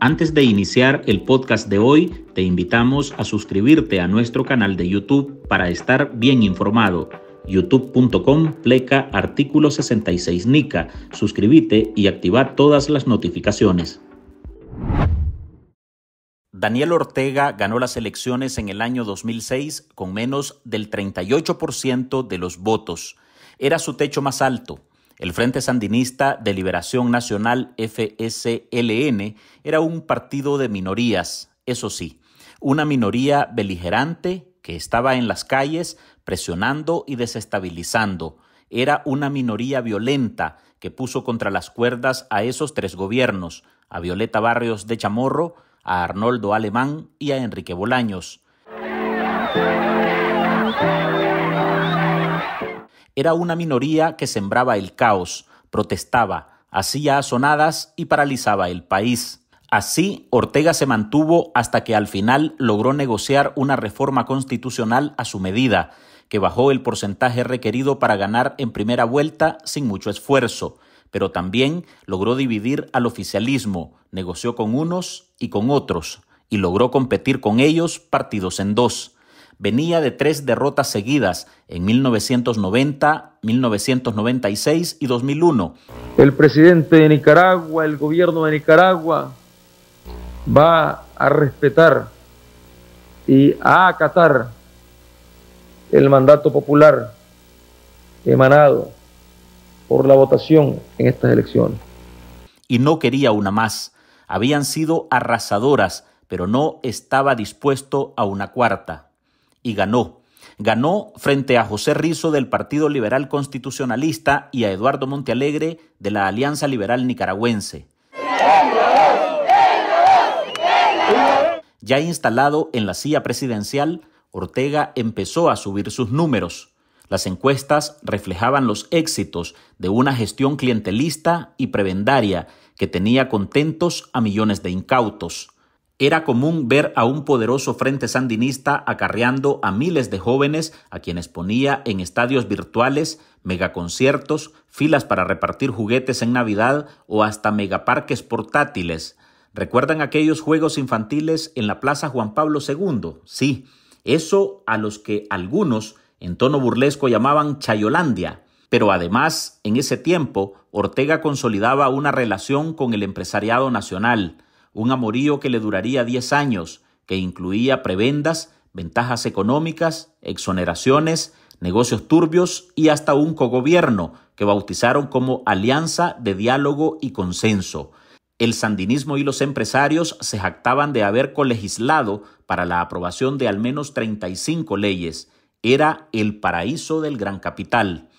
Antes de iniciar el podcast de hoy, te invitamos a suscribirte a nuestro canal de YouTube para estar bien informado. youtube.com pleca artículo 66 NICA. Suscríbete y activa todas las notificaciones. Daniel Ortega ganó las elecciones en el año 2006 con menos del 38% de los votos. Era su techo más alto el Frente Sandinista de Liberación Nacional FSLN era un partido de minorías, eso sí, una minoría beligerante que estaba en las calles presionando y desestabilizando. Era una minoría violenta que puso contra las cuerdas a esos tres gobiernos, a Violeta Barrios de Chamorro, a Arnoldo Alemán y a Enrique Bolaños. era una minoría que sembraba el caos, protestaba, hacía asonadas y paralizaba el país. Así, Ortega se mantuvo hasta que al final logró negociar una reforma constitucional a su medida, que bajó el porcentaje requerido para ganar en primera vuelta sin mucho esfuerzo, pero también logró dividir al oficialismo, negoció con unos y con otros, y logró competir con ellos partidos en dos venía de tres derrotas seguidas en 1990, 1996 y 2001. El presidente de Nicaragua, el gobierno de Nicaragua, va a respetar y a acatar el mandato popular emanado por la votación en estas elecciones. Y no quería una más. Habían sido arrasadoras, pero no estaba dispuesto a una cuarta y ganó. Ganó frente a José Rizo del Partido Liberal Constitucionalista y a Eduardo Montealegre de la Alianza Liberal Nicaragüense. Ya instalado en la silla presidencial, Ortega empezó a subir sus números. Las encuestas reflejaban los éxitos de una gestión clientelista y prebendaria que tenía contentos a millones de incautos. Era común ver a un poderoso frente sandinista acarreando a miles de jóvenes a quienes ponía en estadios virtuales, megaconciertos, filas para repartir juguetes en Navidad o hasta megaparques portátiles. ¿Recuerdan aquellos juegos infantiles en la Plaza Juan Pablo II? Sí, eso a los que algunos en tono burlesco llamaban Chayolandia. Pero además, en ese tiempo, Ortega consolidaba una relación con el empresariado nacional un amorío que le duraría 10 años, que incluía prebendas, ventajas económicas, exoneraciones, negocios turbios y hasta un cogobierno que bautizaron como Alianza de Diálogo y Consenso. El sandinismo y los empresarios se jactaban de haber colegislado para la aprobación de al menos 35 leyes. Era el paraíso del gran capital.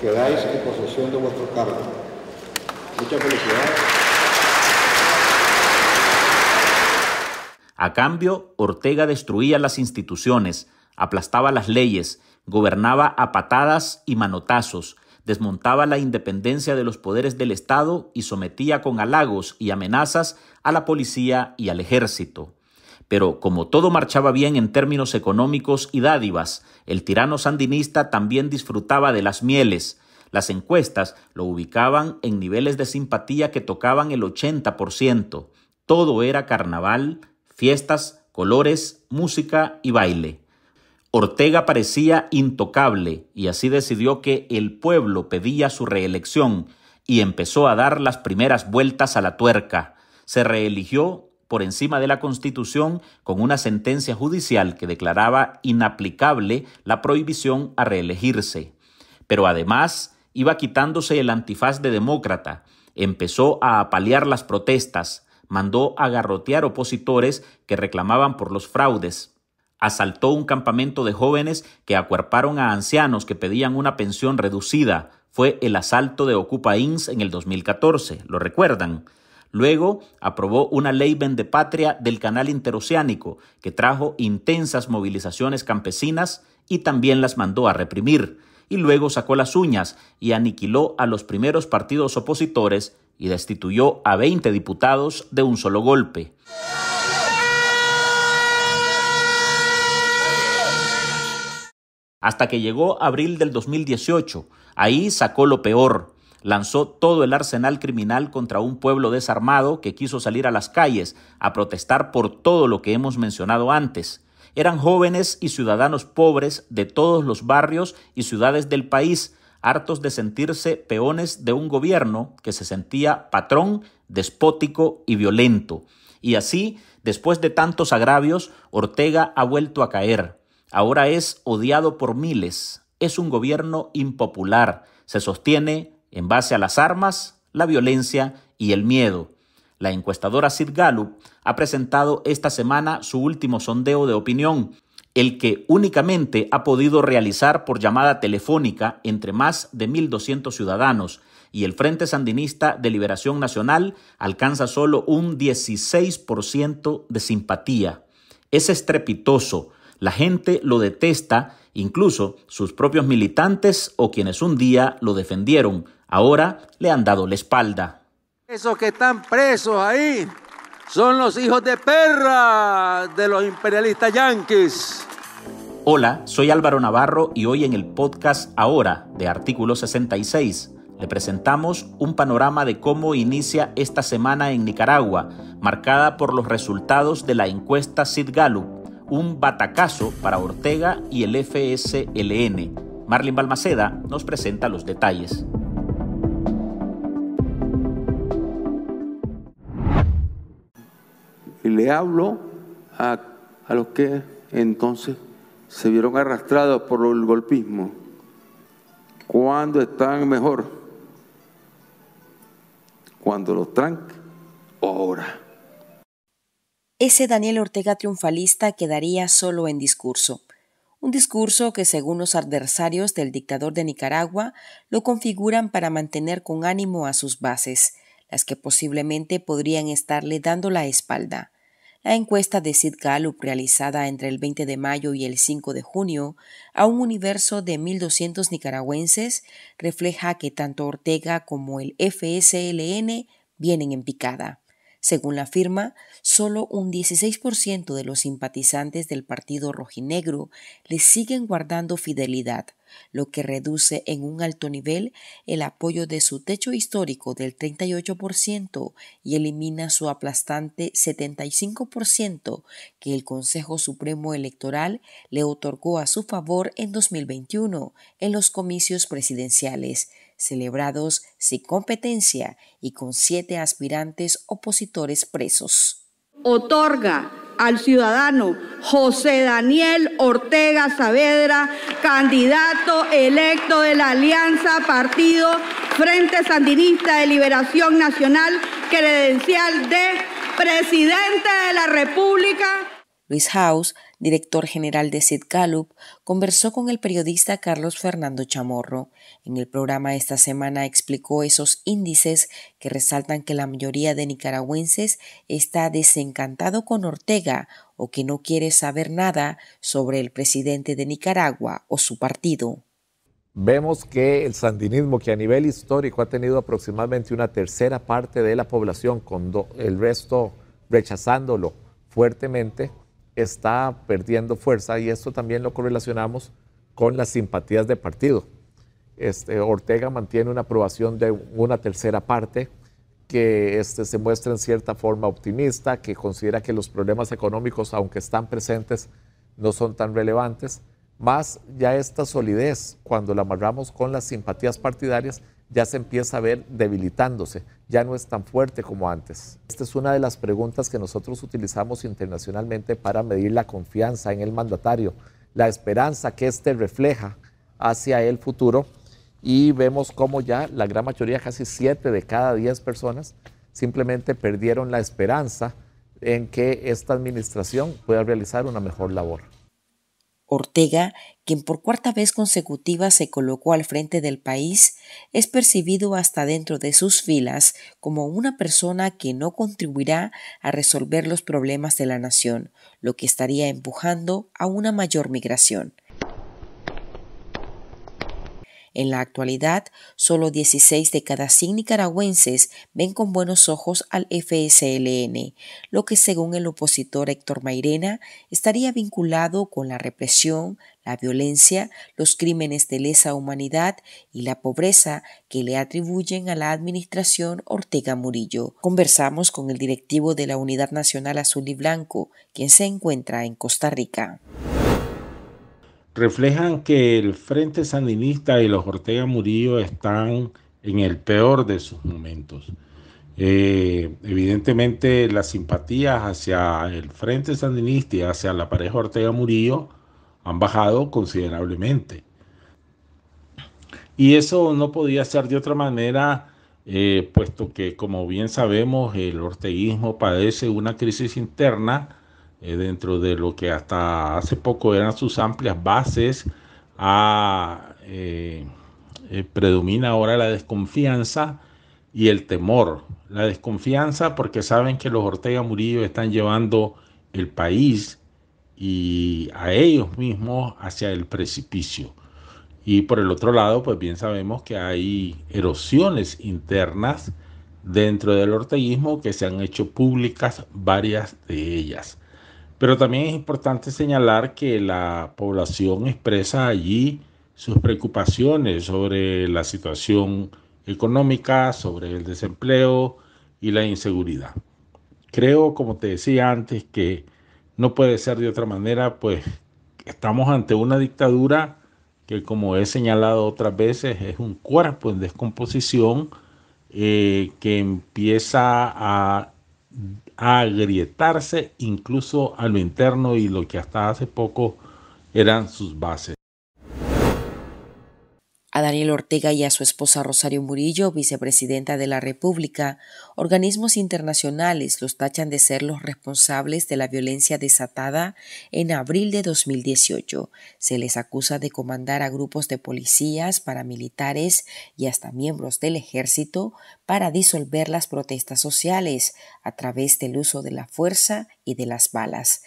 Quedáis en posesión de vuestro cargo. Muchas A cambio, Ortega destruía las instituciones, aplastaba las leyes, gobernaba a patadas y manotazos, desmontaba la independencia de los poderes del Estado y sometía con halagos y amenazas a la policía y al ejército. Pero como todo marchaba bien en términos económicos y dádivas, el tirano sandinista también disfrutaba de las mieles. Las encuestas lo ubicaban en niveles de simpatía que tocaban el 80%. Todo era carnaval fiestas, colores, música y baile. Ortega parecía intocable y así decidió que el pueblo pedía su reelección y empezó a dar las primeras vueltas a la tuerca. Se reeligió por encima de la Constitución con una sentencia judicial que declaraba inaplicable la prohibición a reelegirse. Pero además iba quitándose el antifaz de demócrata, empezó a apalear las protestas, mandó agarrotear opositores que reclamaban por los fraudes. Asaltó un campamento de jóvenes que acuerparon a ancianos que pedían una pensión reducida. Fue el asalto de Ocupa Inns en el 2014, ¿lo recuerdan? Luego aprobó una ley vendepatria del canal interoceánico que trajo intensas movilizaciones campesinas y también las mandó a reprimir. Y luego sacó las uñas y aniquiló a los primeros partidos opositores y destituyó a 20 diputados de un solo golpe. Hasta que llegó abril del 2018, ahí sacó lo peor. Lanzó todo el arsenal criminal contra un pueblo desarmado que quiso salir a las calles a protestar por todo lo que hemos mencionado antes. Eran jóvenes y ciudadanos pobres de todos los barrios y ciudades del país, hartos de sentirse peones de un gobierno que se sentía patrón, despótico y violento. Y así, después de tantos agravios, Ortega ha vuelto a caer. Ahora es odiado por miles. Es un gobierno impopular. Se sostiene en base a las armas, la violencia y el miedo. La encuestadora Sid Gallup ha presentado esta semana su último sondeo de opinión, el que únicamente ha podido realizar por llamada telefónica entre más de 1.200 ciudadanos, y el Frente Sandinista de Liberación Nacional alcanza solo un 16% de simpatía. Es estrepitoso, la gente lo detesta, incluso sus propios militantes o quienes un día lo defendieron, ahora le han dado la espalda. Eso que están presos ahí, son los hijos de perra de los imperialistas yanquis. Hola, soy Álvaro Navarro y hoy en el podcast Ahora de Artículo 66 le presentamos un panorama de cómo inicia esta semana en Nicaragua, marcada por los resultados de la encuesta Sid Gallup, un batacazo para Ortega y el FSLN. Marlin Balmaceda nos presenta los detalles. y le hablo a, los que entonces se vieron arrastrados por el golpismo. ¿Cuándo están mejor? Cuando los tranque ahora. Ese Daniel Ortega triunfalista quedaría solo en discurso. Un discurso que, según los adversarios del dictador de Nicaragua, lo configuran para mantener con ánimo a sus bases, las que posiblemente podrían estarle dando la espalda. La encuesta de Sid Gallup realizada entre el 20 de mayo y el 5 de junio a un universo de 1.200 nicaragüenses refleja que tanto Ortega como el FSLN vienen en picada. Según la firma, solo un 16% de los simpatizantes del Partido Rojinegro le siguen guardando fidelidad, lo que reduce en un alto nivel el apoyo de su techo histórico del 38% y elimina su aplastante 75% que el Consejo Supremo Electoral le otorgó a su favor en 2021 en los comicios presidenciales celebrados sin competencia y con siete aspirantes opositores presos otorga al ciudadano José Daniel Ortega Saavedra, candidato electo de la Alianza Partido Frente Sandinista de Liberación Nacional, credencial de presidente de la República. Luis House, director general de Sid conversó con el periodista Carlos Fernando Chamorro. En el programa esta semana explicó esos índices que resaltan que la mayoría de nicaragüenses está desencantado con Ortega o que no quiere saber nada sobre el presidente de Nicaragua o su partido. Vemos que el sandinismo, que a nivel histórico ha tenido aproximadamente una tercera parte de la población, con el resto rechazándolo fuertemente, está perdiendo fuerza y esto también lo correlacionamos con las simpatías de partido. Este, Ortega mantiene una aprobación de una tercera parte que este, se muestra en cierta forma optimista, que considera que los problemas económicos, aunque están presentes, no son tan relevantes, más ya esta solidez, cuando la amarramos con las simpatías partidarias, ya se empieza a ver debilitándose, ya no es tan fuerte como antes. Esta es una de las preguntas que nosotros utilizamos internacionalmente para medir la confianza en el mandatario, la esperanza que éste refleja hacia el futuro y vemos cómo ya la gran mayoría, casi 7 de cada 10 personas, simplemente perdieron la esperanza en que esta administración pueda realizar una mejor labor. Ortega, quien por cuarta vez consecutiva se colocó al frente del país, es percibido hasta dentro de sus filas como una persona que no contribuirá a resolver los problemas de la nación, lo que estaría empujando a una mayor migración. En la actualidad, solo 16 de cada 100 nicaragüenses ven con buenos ojos al FSLN, lo que según el opositor Héctor Mairena estaría vinculado con la represión, la violencia, los crímenes de lesa humanidad y la pobreza que le atribuyen a la administración Ortega Murillo. Conversamos con el directivo de la Unidad Nacional Azul y Blanco, quien se encuentra en Costa Rica reflejan que el Frente Sandinista y los Ortega Murillo están en el peor de sus momentos. Eh, evidentemente las simpatías hacia el Frente Sandinista y hacia la pareja Ortega Murillo han bajado considerablemente. Y eso no podía ser de otra manera, eh, puesto que como bien sabemos el orteguismo padece una crisis interna eh, dentro de lo que hasta hace poco eran sus amplias bases, eh, eh, predomina ahora la desconfianza y el temor. La desconfianza porque saben que los Ortega Murillo están llevando el país y a ellos mismos hacia el precipicio. Y por el otro lado, pues bien sabemos que hay erosiones internas dentro del orteguismo que se han hecho públicas varias de ellas. Pero también es importante señalar que la población expresa allí sus preocupaciones sobre la situación económica, sobre el desempleo y la inseguridad. Creo, como te decía antes, que no puede ser de otra manera, pues estamos ante una dictadura que, como he señalado otras veces, es un cuerpo en descomposición eh, que empieza a agrietarse incluso a lo interno y lo que hasta hace poco eran sus bases a Daniel Ortega y a su esposa Rosario Murillo, vicepresidenta de la República, organismos internacionales los tachan de ser los responsables de la violencia desatada en abril de 2018. Se les acusa de comandar a grupos de policías, paramilitares y hasta miembros del ejército para disolver las protestas sociales a través del uso de la fuerza y de las balas.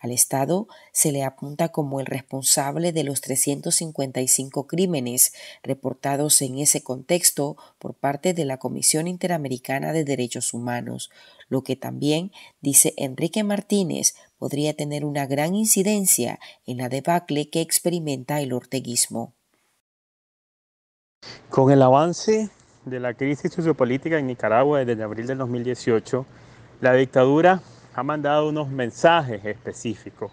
Al Estado se le apunta como el responsable de los 355 crímenes reportados en ese contexto por parte de la Comisión Interamericana de Derechos Humanos, lo que también, dice Enrique Martínez, podría tener una gran incidencia en la debacle que experimenta el orteguismo. Con el avance de la crisis sociopolítica en Nicaragua desde abril del 2018, la dictadura ha mandado unos mensajes específicos.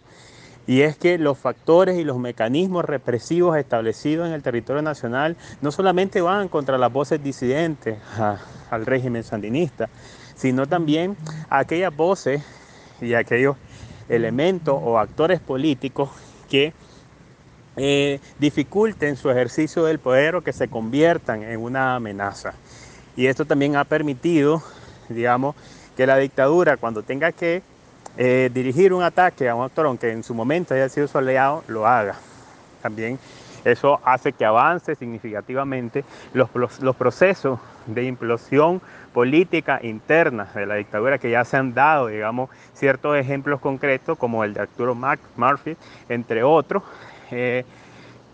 Y es que los factores y los mecanismos represivos establecidos en el territorio nacional no solamente van contra las voces disidentes al régimen sandinista, sino también aquellas voces y aquellos elementos o actores políticos que eh, dificulten su ejercicio del poder o que se conviertan en una amenaza. Y esto también ha permitido, digamos, que la dictadura cuando tenga que eh, dirigir un ataque a un actor, aunque en su momento haya sido su aliado, lo haga. También eso hace que avance significativamente los, procesos de implosión política interna de la dictadura que ya se han dado, digamos, ciertos ejemplos concretos como el de Arturo Mac, Murphy, entre otros, eh,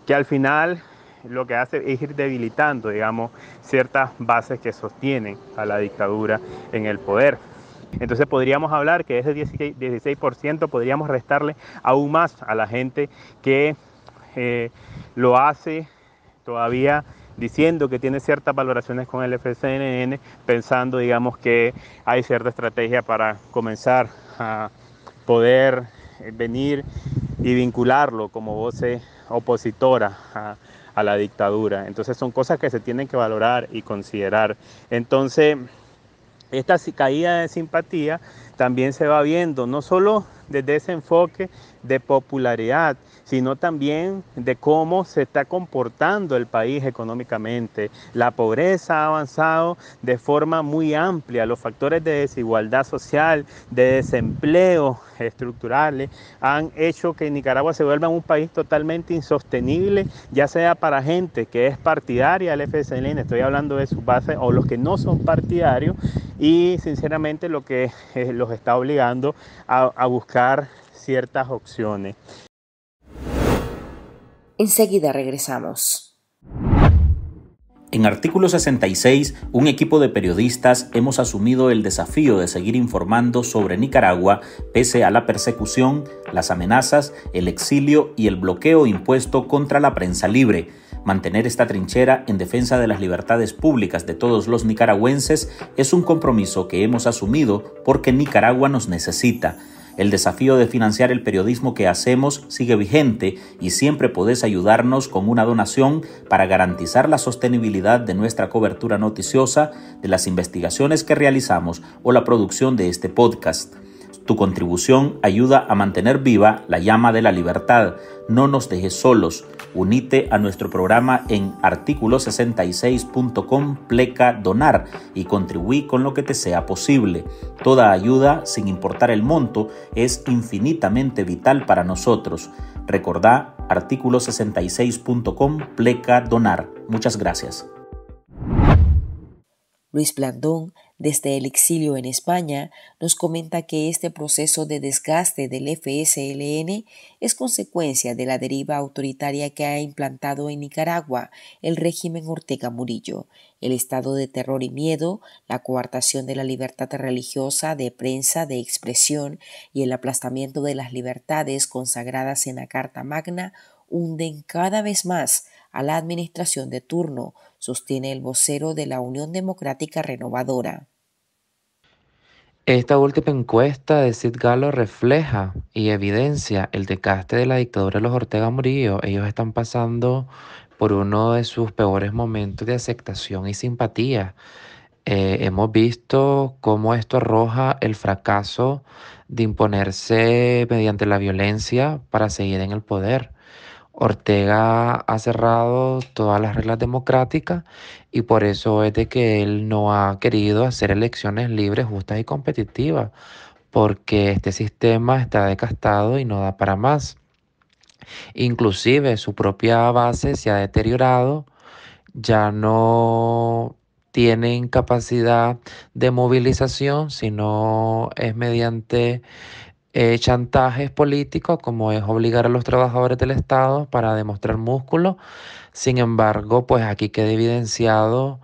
que al final lo que hace es ir debilitando, digamos, ciertas bases que sostienen a la dictadura en el poder. Entonces podríamos hablar que ese 16%, podríamos restarle aún más a la gente que eh, lo hace todavía diciendo que tiene ciertas valoraciones con el FCNN, pensando, digamos, que hay cierta estrategia para comenzar a poder eh, venir y vincularlo como voce opositora a, a la dictadura. Entonces son cosas que se tienen que valorar y considerar. Entonces, esta caída de simpatía también se va viendo, no solo desde ese enfoque de popularidad, sino también de cómo se está comportando el país económicamente. La pobreza ha avanzado de forma muy amplia, los factores de desigualdad social, de desempleo estructurales, han hecho que Nicaragua se vuelva un país totalmente insostenible, ya sea para gente que es partidaria del FSLN, estoy hablando de sus bases, o los que no son partidarios, y sinceramente lo que... Eh, está obligando a, a buscar ciertas opciones. Enseguida regresamos. En artículo 66, un equipo de periodistas hemos asumido el desafío de seguir informando sobre Nicaragua pese a la persecución, las amenazas, el exilio y el bloqueo impuesto contra la prensa libre Mantener esta trinchera en defensa de las libertades públicas de todos los nicaragüenses es un compromiso que hemos asumido porque Nicaragua nos necesita. El desafío de financiar el periodismo que hacemos sigue vigente y siempre podés ayudarnos con una donación para garantizar la sostenibilidad de nuestra cobertura noticiosa, de las investigaciones que realizamos o la producción de este podcast. Tu contribución ayuda a mantener viva la llama de la libertad. No nos dejes solos. Unite a nuestro programa en artículo66.com pleca donar y contribuí con lo que te sea posible. Toda ayuda, sin importar el monto, es infinitamente vital para nosotros. Recordá artículo66.com pleca donar. Muchas gracias. Luis Blandón, desde el exilio en España, nos comenta que este proceso de desgaste del FSLN es consecuencia de la deriva autoritaria que ha implantado en Nicaragua el régimen Ortega Murillo, el estado de terror y miedo, la coartación de la libertad religiosa, de prensa, de expresión y el aplastamiento de las libertades consagradas en la Carta Magna hunden cada vez más a la administración de turno, sostiene el vocero de la Unión Democrática Renovadora. Esta última encuesta de Sid Galo refleja y evidencia el decaste de la dictadura de los Ortega Murillo. Ellos están pasando por uno de sus peores momentos de aceptación y simpatía. Eh, hemos visto cómo esto arroja el fracaso de imponerse mediante la violencia para seguir en el poder. Ortega ha cerrado todas las reglas democráticas y por eso es de que él no ha querido hacer elecciones libres, justas y competitivas, porque este sistema está decastado y no da para más. Inclusive su propia base se ha deteriorado, ya no tiene capacidad de movilización, sino es mediante eh, chantajes políticos, como es obligar a los trabajadores del Estado para demostrar músculo. Sin embargo, pues aquí queda evidenciado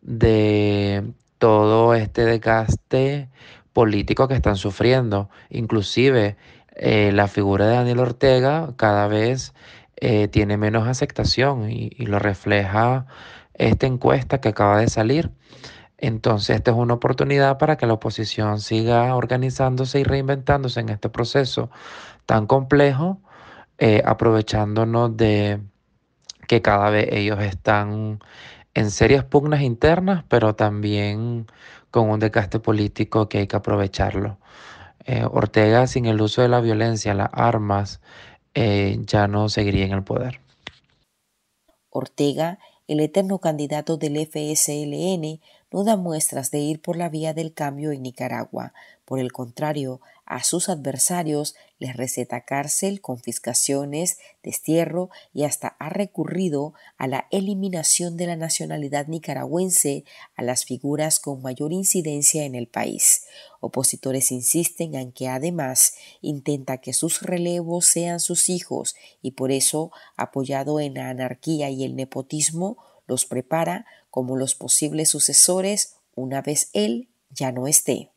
de todo este desgaste político que están sufriendo. Inclusive eh, la figura de Daniel Ortega cada vez eh, tiene menos aceptación y lo refleja esta encuesta que acaba de salir. Entonces, esta es una oportunidad para que la oposición siga organizándose y reinventándose en este proceso tan complejo, eh, aprovechándonos de que cada vez ellos están en serias pugnas internas, pero también con un desgaste político que hay que aprovecharlo. Eh, Ortega, sin el uso de la violencia, las armas, eh, ya no seguiría en el poder. Ortega, el eterno candidato del FSLN, no da muestras de ir por la vía del cambio en Nicaragua. Por el contrario, a sus adversarios les receta cárcel, confiscaciones, destierro y hasta ha recurrido a la eliminación de la nacionalidad nicaragüense a las figuras con mayor incidencia en el país. Opositores insisten en que además intenta que sus relevos sean sus hijos y por eso, apoyado en la anarquía y el nepotismo, los prepara como los posibles sucesores una vez él ya no esté.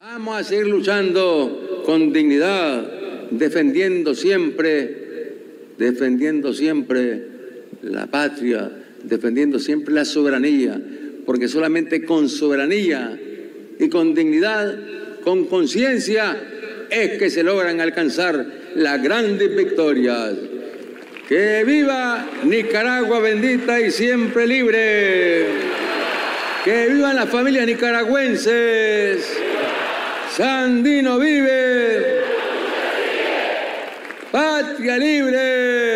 Vamos a seguir luchando con dignidad, defendiendo siempre, defendiendo siempre la patria, defendiendo siempre la soberanía, porque solamente con soberanía y con dignidad, con conciencia, es que se logran alcanzar las grandes victorias. Que viva Nicaragua bendita y siempre libre. Que vivan las familias nicaragüenses. Sandino vive. Patria libre.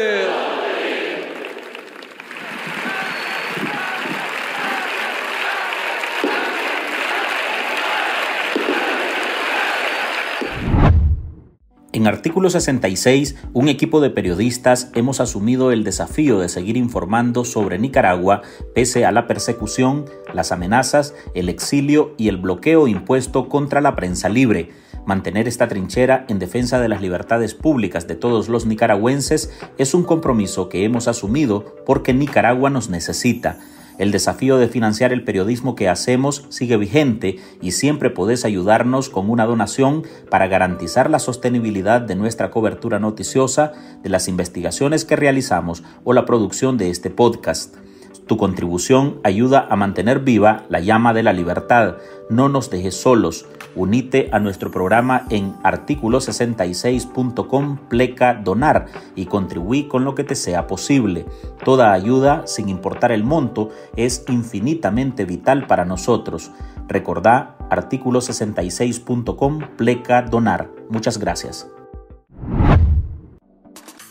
En Artículo 66, un equipo de periodistas hemos asumido el desafío de seguir informando sobre Nicaragua pese a la persecución, las amenazas, el exilio y el bloqueo impuesto contra la prensa libre. Mantener esta trinchera en defensa de las libertades públicas de todos los nicaragüenses es un compromiso que hemos asumido porque Nicaragua nos necesita. El desafío de financiar el periodismo que hacemos sigue vigente y siempre podés ayudarnos con una donación para garantizar la sostenibilidad de nuestra cobertura noticiosa, de las investigaciones que realizamos o la producción de este podcast. Tu contribución ayuda a mantener viva la llama de la libertad. No nos dejes solos. Unite a nuestro programa en artículo66.com pleca donar y contribuí con lo que te sea posible. Toda ayuda, sin importar el monto, es infinitamente vital para nosotros. Recordá artículo66.com pleca donar. Muchas gracias.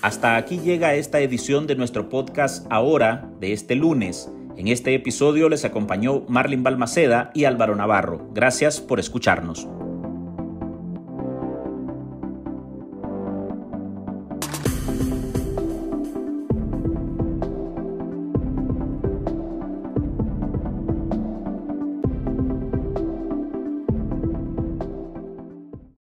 Hasta aquí llega esta edición de nuestro podcast Ahora de este lunes. En este episodio les acompañó Marlin Balmaceda y Álvaro Navarro. Gracias por escucharnos.